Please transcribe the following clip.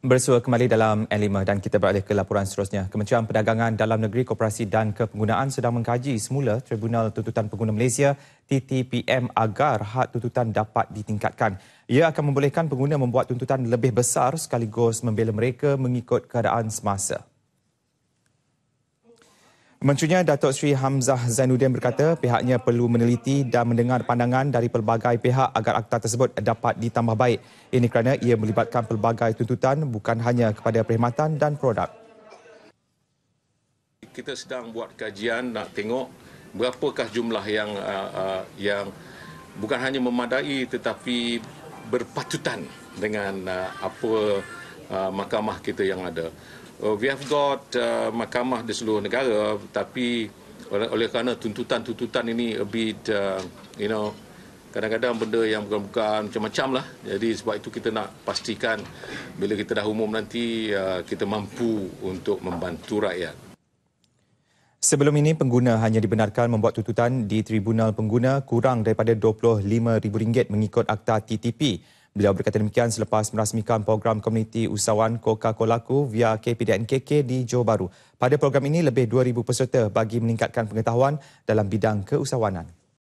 Bersua kembali dalam N5 dan kita beralih ke laporan seterusnya. Kementerian Perdagangan Dalam Negeri, Koperasi dan Kepenggunaan sedang mengkaji semula Tribunal Tuntutan Pengguna Malaysia TTPM agar hak tuntutan dapat ditingkatkan. Ia akan membolehkan pengguna membuat tuntutan lebih besar sekaligus membela mereka mengikut keadaan semasa. Menterinya Datuk Sri Hamzah Zainuddin berkata pihaknya perlu meneliti dan mendengar pandangan dari pelbagai pihak agar akta tersebut dapat ditambah baik. Ini kerana ia melibatkan pelbagai tuntutan bukan hanya kepada perkhidmatan dan produk. Kita sedang buat kajian nak tengok berapakah jumlah yang uh, uh, yang bukan hanya memadai tetapi berpatutan dengan uh, apa Uh, mahkamah kita yang ada. Uh, we have got uh, mahkamah di seluruh negara tapi oleh, oleh kerana tuntutan-tuntutan ini a bit uh, you know kadang-kadang benda yang bukan-bukan macam-macam lah. Jadi sebab itu kita nak pastikan bila kita dah umum nanti uh, kita mampu untuk membantu rakyat. Sebelum ini pengguna hanya dibenarkan membuat tuntutan di tribunal pengguna kurang daripada RM25,000 mengikut akta TTP. Beliau berkata demikian selepas merasmikan program komuniti usahawan Coca-Cola Ku via KPDNKK di Johor Bahru. Pada program ini, lebih 2,000 peserta bagi meningkatkan pengetahuan dalam bidang keusahawanan.